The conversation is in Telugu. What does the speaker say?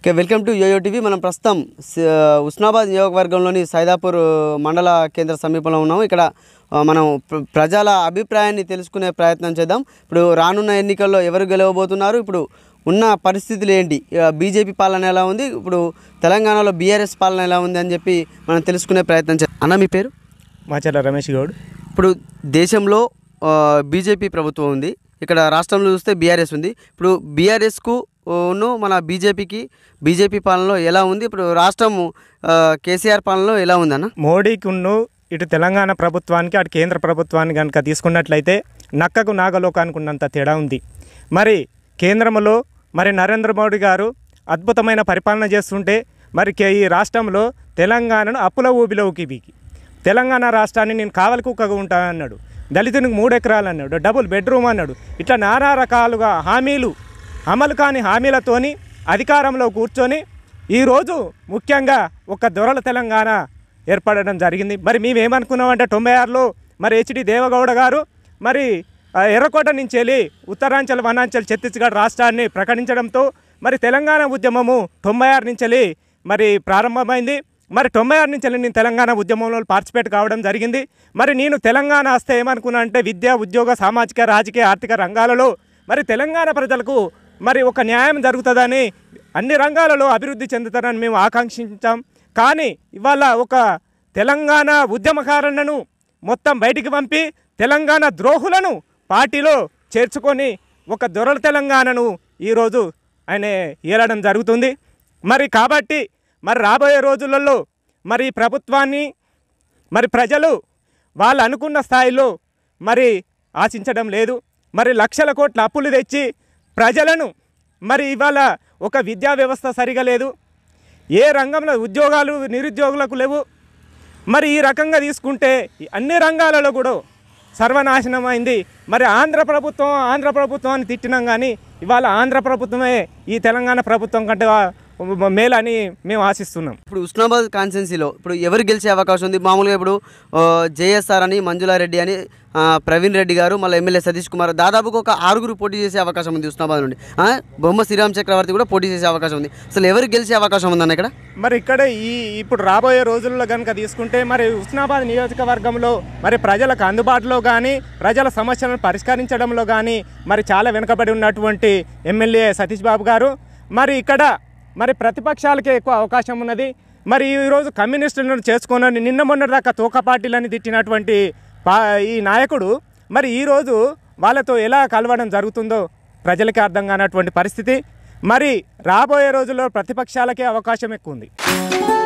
okay welcome to YoYo TV మనం ప్రస్తుతం ఉస్నాబాద్ నియోజకవర్గంలోని సైదాపూర్ మండల కేంద్ర సమీపంలో ఉన్నాము ఇక్కడ మనం ప్రజల అభిప్రాయాన్ని తెలుసుకునే ప్రయత్నం చేద్దాం ఇప్పుడు రానున్న ఎన్నికల్లో ఎవరు గెలవబోతున్నారు ఇప్పుడు ఉన్న పరిస్థితులు ఏంటి బీజేపీ పాలన ఎలా ఉంది ఇప్పుడు తెలంగాణలో బీఆర్ఎస్ పాలన ఎలా ఉంది అని చెప్పి మనం తెలుసుకునే ప్రయత్నం చేద్దాం అన్న మీ పేరు మాచర్ల రమేష్ గౌడ్ ఇప్పుడు దేశంలో బీజేపీ ప్రభుత్వం ఉంది ఇక్కడ రాష్ట్రంలో చూస్తే బీఆర్ఎస్ ఉంది ఇప్పుడు బీఆర్ఎస్కు ను మన బీజేపీకి బీజేపీ పాలనలో ఎలా ఉంది ఇప్పుడు రాష్ట్రం కేసీఆర్ పాలనలో ఎలా ఉందన్న మోడీకి ఇటు తెలంగాణ ప్రభుత్వానికి అటు కేంద్ర ప్రభుత్వాన్ని కనుక తీసుకున్నట్లయితే నక్కకు నాగలోకానికి ఉన్నంత తేడా ఉంది మరి కేంద్రంలో మరి నరేంద్ర మోడీ గారు అద్భుతమైన పరిపాలన చేస్తుంటే మరి ఈ రాష్ట్రంలో తెలంగాణను అప్పుల ఊబిలోకి బీకి తెలంగాణ రాష్ట్రాన్ని నేను కావలి కుక్కగా ఉంటానన్నాడు దళితునికి మూడు ఎకరాలు అన్నాడు డబుల్ బెడ్రూమ్ అన్నాడు ఇట్లా నానా రకాలుగా హామీలు అమలు కాని హామీలతోని అధికారంలో కూర్చొని ఈరోజు ముఖ్యంగా ఒక దొరల తెలంగాణ ఏర్పడడం జరిగింది మరి మేమేమనుకున్నామంటే తొంభై ఆరులో మరి హెచ్డి దేవగౌడ గారు మరి ఎర్రకోట నుంచి వెళ్ళి ఉత్తరాంచల్ వనాంచల్ ఛత్తీస్గఢ్ రాష్ట్రాన్ని ప్రకటించడంతో మరి తెలంగాణ ఉద్యమము తొంభై ఆరు నుంచి వెళ్ళి మరి ప్రారంభమైంది మరి తొంభై ఆరు నుంచి నేను తెలంగాణ ఉద్యమంలో పార్టిసిపేట్ కావడం జరిగింది మరి నేను తెలంగాణ వస్తే ఏమనుకున్నా అంటే విద్య ఉద్యోగ సామాజిక రాజకీయ ఆర్థిక రంగాలలో మరి తెలంగాణ ప్రజలకు మరి ఒక న్యాయం జరుగుతుందని అన్ని రంగాలలో అభివృద్ధి చెందుతారని మేము ఆకాంక్షించాం కానీ ఇవాళ ఒక తెలంగాణ ఉద్యమకారులను మొత్తం బయటికి పంపి తెలంగాణ ద్రోహులను పార్టీలో చేర్చుకొని ఒక దొరల తెలంగాణను ఈరోజు ఆయన ఏలడం జరుగుతుంది మరి కాబట్టి మరి రాబోయే రోజులలో మరి ప్రభుత్వాన్ని మరి ప్రజలు వాళ్ళు అనుకున్న స్థాయిలో మరి ఆశించడం లేదు మరి లక్షల కోట్ల అప్పులు తెచ్చి ప్రజలను మరి ఇవాళ ఒక విద్యా వ్యవస్థ సరిగా లేదు ఏ రంగంలో ఉద్యోగాలు నిరుద్యోగులకు లేవు మరి ఈ రకంగా తీసుకుంటే అన్ని రంగాలలో కూడా సర్వనాశనం అయింది మరి ఆంధ్ర ప్రభుత్వం ఆంధ్ర ప్రభుత్వం అని తిట్టినాం కానీ ఇవాళ ఆంధ్ర ప్రభుత్వమే ఈ తెలంగాణ ప్రభుత్వం కంటే మేలని మేము ఆశిస్తున్నాం ఇప్పుడు ఉస్నాబాద్ కాన్స్టెన్సీలో ఇప్పుడు ఎవరు గెలిచే అవకాశం ఉంది మామూలుగా ఇప్పుడు జేఎస్ఆర్ అని మంజులారెడ్డి అని ప్రవీణ్ రెడ్డి గారు మళ్ళీ ఎమ్మెల్యే సతీష్ కుమార్ దాదాపుగా ఒక ఆరుగురు పోటీ చేసే అవకాశం ఉంది ఉస్నాబాద్ నుండి బొమ్మ శ్రీరామ్ చక్రవర్తి కూడా పోటీ చేసే అవకాశం ఉంది అసలు ఎవరు గెలిచే అవకాశం ఉందన్న ఇక్కడ మరి ఇక్కడ ఈ ఇప్పుడు రాబోయే రోజుల్లో కనుక తీసుకుంటే మరి ఉస్నాబాద్ నియోజకవర్గంలో మరి ప్రజలకు అందుబాటులో కానీ ప్రజల సమస్యలను పరిష్కరించడంలో కానీ మరి చాలా వెనుకబడి ఉన్నటువంటి ఎమ్మెల్యే సతీష్ బాబు గారు మరి ఇక్కడ మరి ప్రతిపక్షాలకే ఎక్కువ అవకాశం ఉన్నది మరి ఈరోజు కమ్యూనిస్టులను చేసుకుని నిన్న మొన్న తోక పార్టీలని తిట్టినటువంటి పా ఈ నాయకుడు మరి ఈరోజు వాళ్ళతో ఎలా కలవడం జరుగుతుందో ప్రజలకే అర్థం కానటువంటి పరిస్థితి మరి రాబోయే రోజుల్లో ప్రతిపక్షాలకే అవకాశం ఎక్కువ ఉంది